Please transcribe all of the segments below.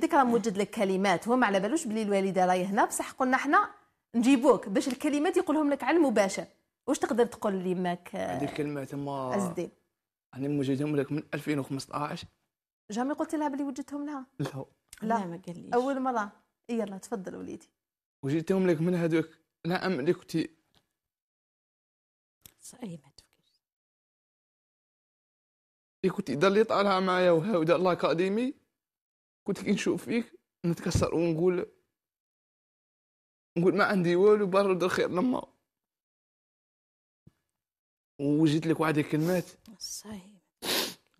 كداك راه موجد لك كلمات هو ما على بالوش بلي الوالده راهي هنا بصح قلنا حنا نجيبوك باش الكلمات يقولهم لك على المباشر واش تقدر تقول لي ماك عندي الكلمات تما عز انا يعني موجدهم لك من 2015 جامي قلت لها بلي وجدتهم لها لا لا ما قاليش اول مره إيه، يلا تفضل وليدي وجدتهم لك من هذوك ام اللي كنتي صحيح ما تفكرش اللي كنتي طالعه معايا وهاو دار الاكاديمي كنت كي نشوف فيك نتكسر ونقول نقول ما عندي والو برد الخير لما وجيت لك واحد الكلمات صحيح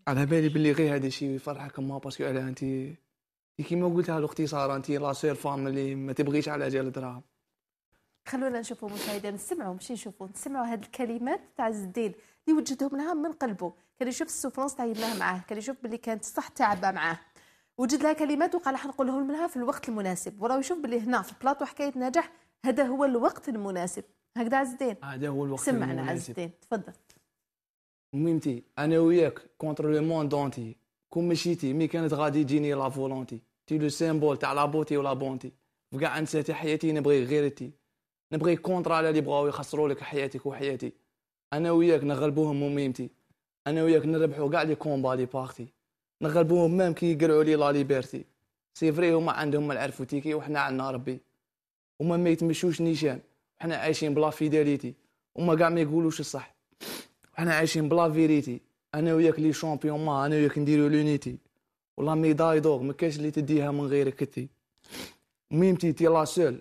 على بالي باللي غير هذا الشيء يفرحك ما باسكو على انت كيما قلتها ساره انت لا سير فام اللي ما تبغيش على ديال الدراهم خلونا نشوفوا مشاهدينا نسمعوا ماشي نشوفوا نسمعوا هاد الكلمات تاع عز الدين اللي وجدهم لها من قلبه كان يشوف السوفرونس تاع يماه معاه كان يشوف باللي كانت صح تعبه معاه وجد لها كلمات وقال راح نقولهم لها في الوقت المناسب وراه يشوف باللي هنا في البلاطو حكايه نجاح هذا هو الوقت المناسب هكذا عز الدين هذا هو الوقت سمعنا المناسب سمعنا عز الدين تفضل ميمتي انا وياك كونتر لو موند اونتي كون مشيتي مي كانت غادي تجيني لا فولونتي تي لو سيمبول تاع لا بوتي ولا بونتي فكاع انسات حياتي نبغي غير تي نبغي كونتر على اللي بغاو يخسروا لك حياتك وحياتي انا وياك نغلبوهم وميمتي انا وياك نربحوا كاع لي كومبا لي بارتي نغلبوهم مام كي يقرعوا لي لا ليبرتي سي فري هما عندهم العرف وتيكي وحنا عندنا ربي هما ما يتمشوش نيشان حنا عايشين بلا فيداليتي هما كاع ما يقولوش الصح حنا عايشين بلا فيريتي انا وياك لي شامبيون ما انا وياك نديرو لونيتي ولا ميداي دوغ ما كاش اللي تديها من غيرك انت ميمتي تي لا سول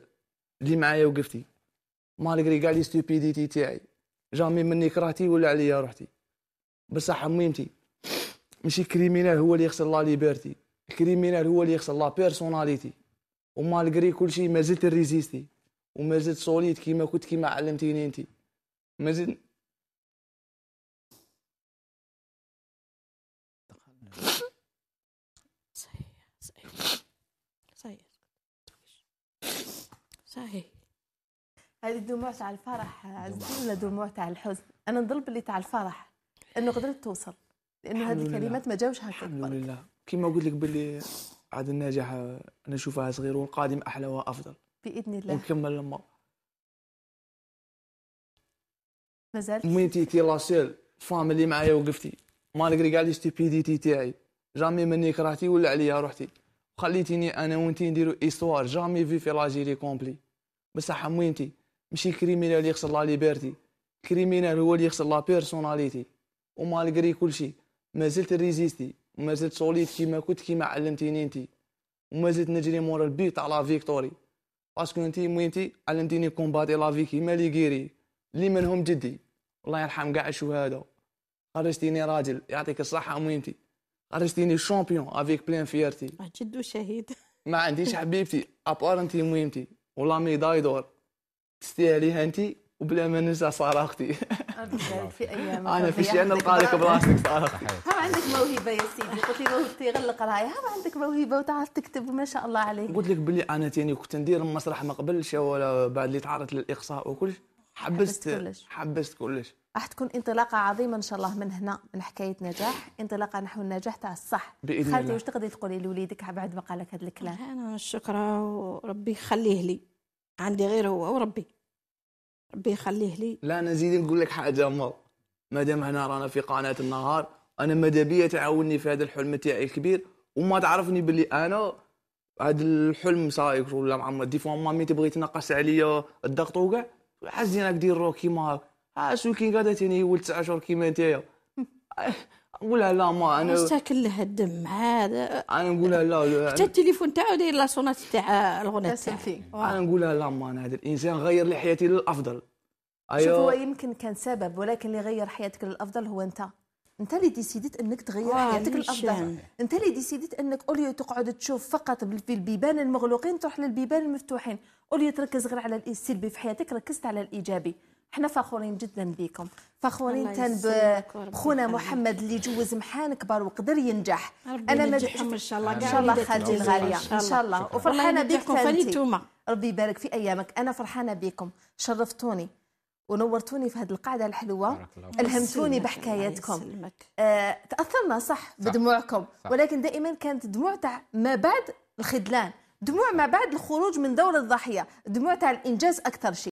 اللي معايا وقفتي مالغري كاع لي ستوبيديتي تاعي جامي مني كرهتي ولا عليا روحتي بصح ميمتي ماشي كريمينال هو اللي يخسر لا ليبرتي الكريمينال هو اللي يخسر لا بيرسوناليتي ومالغري كلشي مازلت ريزيستي ومازلت سوليد كيما كنت كيما علمتيني انت مازلت صحيح هذه الدموع تاع الفرح عزيزي ولا دموع تاع الحزن انا نضرب اللي تاع الفرح انه قدرت توصل لانه هذه الكلمات ما جاوش هكا الحمد لله كما قلت لك باللي عاد النجاح انا نشوفها صغير والقادم احلى وافضل باذن الله ونكمل لما مازال من تيتي سيل فام اللي معايا وقفتي مالغري كاع دي تي تاعي جامي مني كرهتي ولا عليا روحتي خليتيني انا وانتي نديرو ايستوار جامي في في لاجيري كومبلي بصح موينتي ماشي كريمينال اللي يخسر لا ليبرتي كريمينال هو اللي يخسر لا بيرسوناليتي ومالغري كلشي ما زلت ريزيستي وما زلت سوليد كيما كنت كيما علمتيني انت وما زلت نجري مورا البي تاع لا فيكتوري باسكو انت مينتي علمتيني كومباتي لا فيكي مالي غيري لي منهم جدي الله يرحم كاع الشهداء خرجتيني راجل يعطيك الصحه ميمتي خرجتيني شامبيون افيك بلان فيرتي آه، جدو شهيد ما عنديش حبيبتي ابار انت ميمتي ولا ميداي دور تستاهليها انت وبلا ما ننسى صراختي ربي يبارك في ايامك انا في شيء نلقى لك براسك ها عندك موهبه يا سيدي قلت لي موهبتي غير ها عندك موهبه وتعرف تكتب ما شاء الله عليك قلت لك بلي انا تاني كنت ندير المسرح ما قبلش ولا بعد اللي تعرضت للاقصاء وكلش حبست كلش حبست كلش راح تكون انطلاقه عظيمه ان شاء الله من هنا من حكايه نجاح انطلاقه نحو النجاح تاع الصح باذن الله خالتي واش تقدري تقولي لوليدك بعد ما قال لك هذا الكلام انا نشكره وربي يخليه لي عندي غير هو وربي ربي يخليه لي لا انا نزيد نقول لك حاجه ما مادام هنا رانا في قناه النهار انا ماذا بيا تعاوني في هذا الحلم تاعي الكبير وما تعرفني باللي انا هذا الحلم صايك ولا معمر دي فوا مامي تبغي تنقص عليا الضغط وكاع حزينك دير كيما هاك شو آه، كي قاعده تاني ولد تسع شهور كيما نتايا آه، نقولها لا ما انا مشتاك له الدم هذا انا نقولها لا, حتى التليفون تاعو داير لا سونات تاع الغناء تاع انا نقولها لا ما انا هذا الانسان غير لي حياتي للافضل أيوه. شوف هو أيوه. يمكن كان سبب ولكن اللي غير حياتك للافضل هو انت انت اللي ديسيديت انك تغير حياتك للافضل يعني. انت اللي ديسيديت انك اولي تقعد تشوف فقط في البيبان المغلوقين تروح للبيبان المفتوحين اولي تركز غير على السلبي في حياتك ركزت على الايجابي احنا فخورين جدا بكم فخورين تان بخونا محمد اللي جوز محان كبار وقدر ينجح انا ما ان شاء الله ان شاء الله خالتي الغاليه ان شاء الله وفرحانه بك ربي يبارك في ايامك انا فرحانه بكم شرفتوني ونورتوني في هذه القاعده الحلوه الهمتوني بحكاياتكم آه، تاثرنا صح بدموعكم صح. ولكن دائما كانت دموع تاع ما بعد الخذلان دموع ما بعد الخروج من دور الضحيه دموع تاع الانجاز اكثر شيء